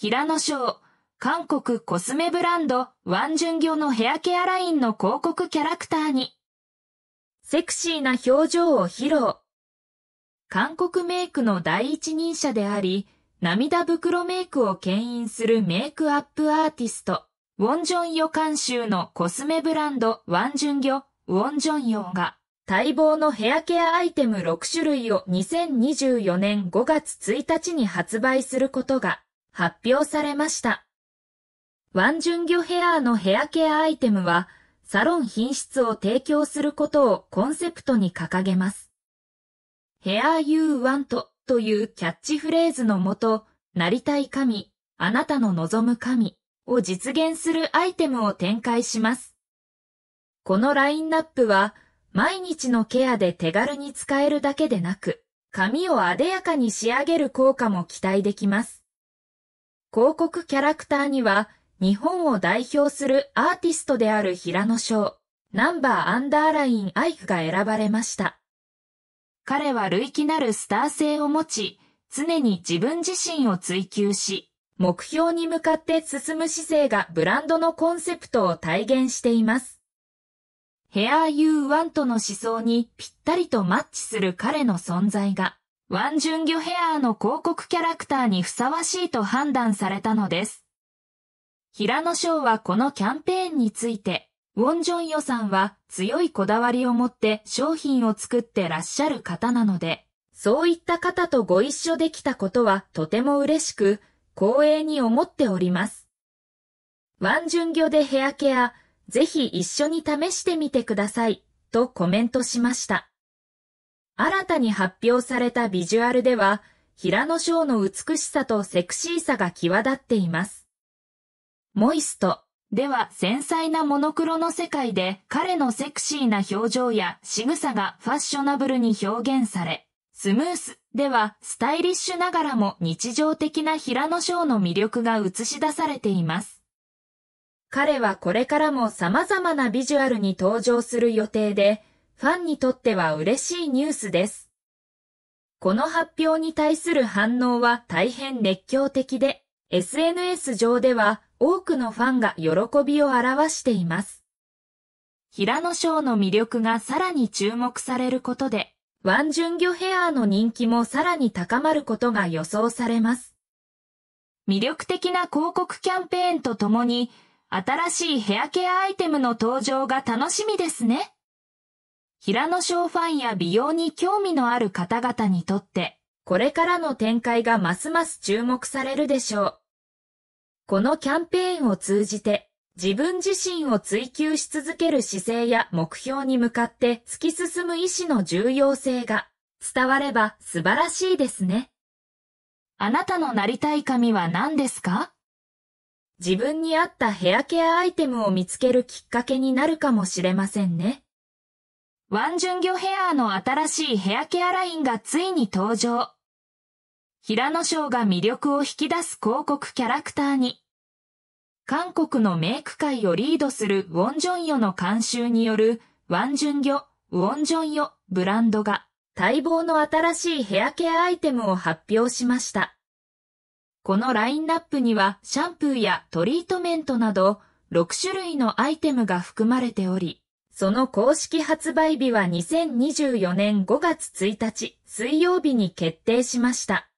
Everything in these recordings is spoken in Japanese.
平野翔、韓国コスメブランド、ワンジュンギョのヘアケアラインの広告キャラクターに、セクシーな表情を披露。韓国メイクの第一人者であり、涙袋メイクを牽引するメイクアップアーティスト、ウォンジョンヨ監修のコスメブランド、ワンジュンギョ、ウォンジョンヨが、待望のヘアケアアイテム6種類を2024年5月1日に発売することが発表されました。ワンジュンギョヘアーのヘアケアアイテムは、サロン品質を提供することをコンセプトに掲げます。ヘアーユ u ワントというキャッチフレーズのもと、なりたい神、あなたの望む神を実現するアイテムを展開します。このラインナップは、毎日のケアで手軽に使えるだけでなく、髪を艶やかに仕上げる効果も期待できます。広告キャラクターには、日本を代表するアーティストである平野翔、ナンバーアンダーラインアイクが選ばれました。彼は類気なるスター性を持ち、常に自分自身を追求し、目標に向かって進む姿勢がブランドのコンセプトを体現しています。h アーユ You Want の思想にぴったりとマッチする彼の存在が、ワンジュンギョヘアーの広告キャラクターにふさわしいと判断されたのです。平野翔はこのキャンペーンについて、ウォンジョンヨさんは強いこだわりを持って商品を作ってらっしゃる方なので、そういった方とご一緒できたことはとても嬉しく、光栄に思っております。ワンジュンギョでヘアケア、ぜひ一緒に試してみてください、とコメントしました。新たに発表されたビジュアルでは、平野翔の美しさとセクシーさが際立っています。モイストでは繊細なモノクロの世界で彼のセクシーな表情や仕草がファッショナブルに表現され、スムースではスタイリッシュながらも日常的な平野翔の魅力が映し出されています。彼はこれからも様々なビジュアルに登場する予定で、ファンにとっては嬉しいニュースです。この発表に対する反応は大変熱狂的で、SNS 上では多くのファンが喜びを表しています。平野翔の魅力がさらに注目されることで、ワンジュンギョヘアーの人気もさらに高まることが予想されます。魅力的な広告キャンペーンとともに、新しいヘアケアアイテムの登場が楽しみですね。平野翔ファンや美容に興味のある方々にとって、これからの展開がますます注目されるでしょう。このキャンペーンを通じて、自分自身を追求し続ける姿勢や目標に向かって突き進む意志の重要性が伝われば素晴らしいですね。あなたのなりたい髪は何ですか自分に合ったヘアケアアイテムを見つけるきっかけになるかもしれませんね。ワンジュンギョヘアーの新しいヘアケアラインがついに登場。平野翔が魅力を引き出す広告キャラクターに、韓国のメイク界をリードするウォンジョンヨの監修によるワンジュンギョ、ウォンジョンヨブランドが待望の新しいヘアケアアイテムを発表しました。このラインナップにはシャンプーやトリートメントなど6種類のアイテムが含まれており、その公式発売日は2024年5月1日、水曜日に決定しました。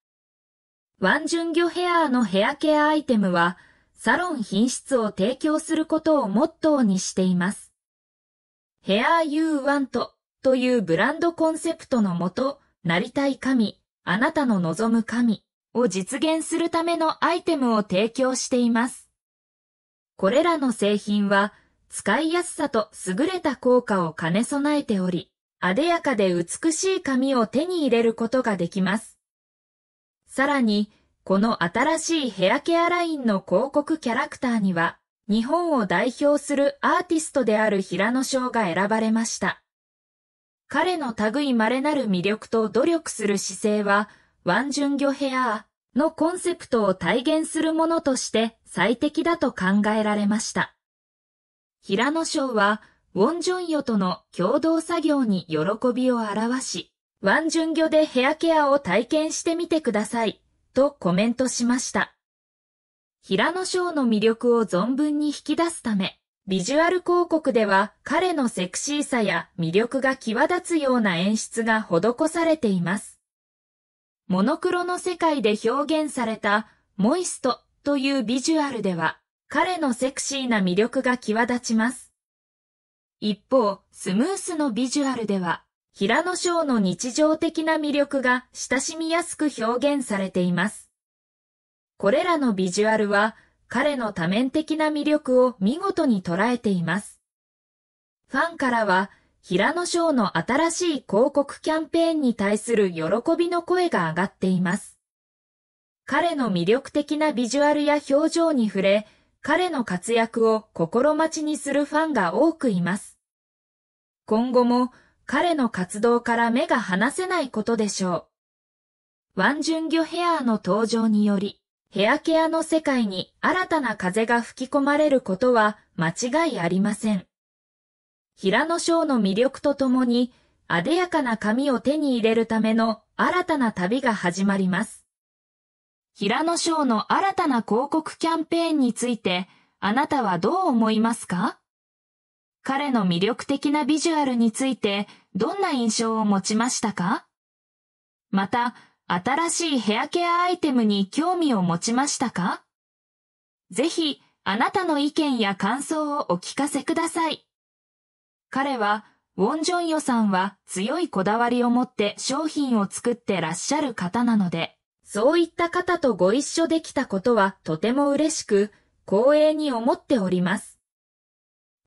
ワンジュンギョヘアーのヘアケアアイテムは、サロン品質を提供することをモットーにしています。ヘアーユーワントというブランドコンセプトのもと、なりたい神、あなたの望む神を実現するためのアイテムを提供しています。これらの製品は、使いやすさと優れた効果を兼ね備えており、あでやかで美しい髪を手に入れることができます。さらに、この新しいヘアケアラインの広告キャラクターには、日本を代表するアーティストである平野翔が選ばれました。彼の類稀なる魅力と努力する姿勢は、ワンジュンギョヘアーのコンセプトを体現するものとして最適だと考えられました。平野省は、ウォンジョンヨとの共同作業に喜びを表し、ワンジュンギョでヘアケアを体験してみてください、とコメントしました。平野翔の魅力を存分に引き出すため、ビジュアル広告では彼のセクシーさや魅力が際立つような演出が施されています。モノクロの世界で表現されたモイストというビジュアルでは、彼のセクシーな魅力が際立ちます。一方、スムースのビジュアルでは、平野翔の日常的な魅力が親しみやすく表現されています。これらのビジュアルは、彼の多面的な魅力を見事に捉えています。ファンからは、平野翔の新しい広告キャンペーンに対する喜びの声が上がっています。彼の魅力的なビジュアルや表情に触れ、彼の活躍を心待ちにするファンが多くいます。今後も彼の活動から目が離せないことでしょう。ワンジュンギョヘアーの登場により、ヘアケアの世界に新たな風が吹き込まれることは間違いありません。平野翔の魅力とともに、艶やかな髪を手に入れるための新たな旅が始まります。平野翔の新たな広告キャンペーンについて、あなたはどう思いますか彼の魅力的なビジュアルについて、どんな印象を持ちましたかまた、新しいヘアケアアイテムに興味を持ちましたかぜひ、あなたの意見や感想をお聞かせください。彼は、ウォン・ジョンヨさんは強いこだわりを持って商品を作ってらっしゃる方なので、そういった方とご一緒できたことはとても嬉しく、光栄に思っております。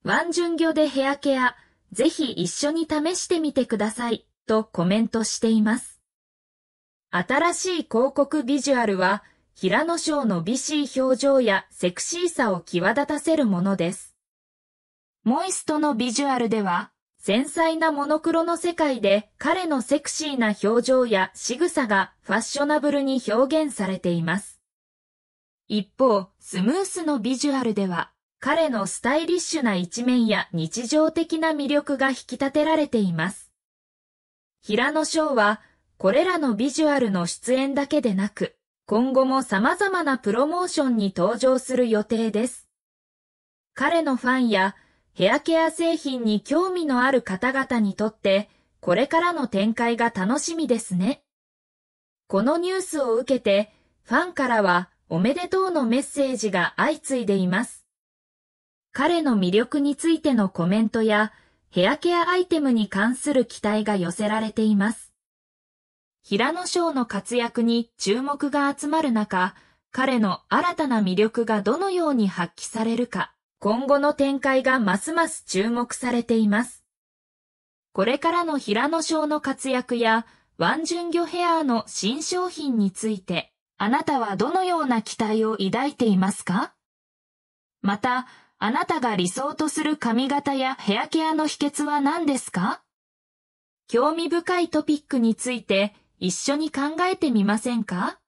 ワンギョでヘアケア、ぜひ一緒に試してみてください、とコメントしています。新しい広告ビジュアルは、平野翔の美しい表情やセクシーさを際立たせるものです。モイストのビジュアルでは、繊細なモノクロの世界で彼のセクシーな表情や仕草がファッショナブルに表現されています。一方、スムースのビジュアルでは、彼のスタイリッシュな一面や日常的な魅力が引き立てられています。平野翔は、これらのビジュアルの出演だけでなく、今後も様々なプロモーションに登場する予定です。彼のファンやヘアケア製品に興味のある方々にとって、これからの展開が楽しみですね。このニュースを受けて、ファンからはおめでとうのメッセージが相次いでいます。彼の魅力についてのコメントや、ヘアケアアイテムに関する期待が寄せられています。平野翔の活躍に注目が集まる中、彼の新たな魅力がどのように発揮されるか。今後の展開がますます注目されています。これからの平野賞の活躍や、ワンジュンギョヘアの新商品について、あなたはどのような期待を抱いていますかまた、あなたが理想とする髪型やヘアケアの秘訣は何ですか興味深いトピックについて一緒に考えてみませんか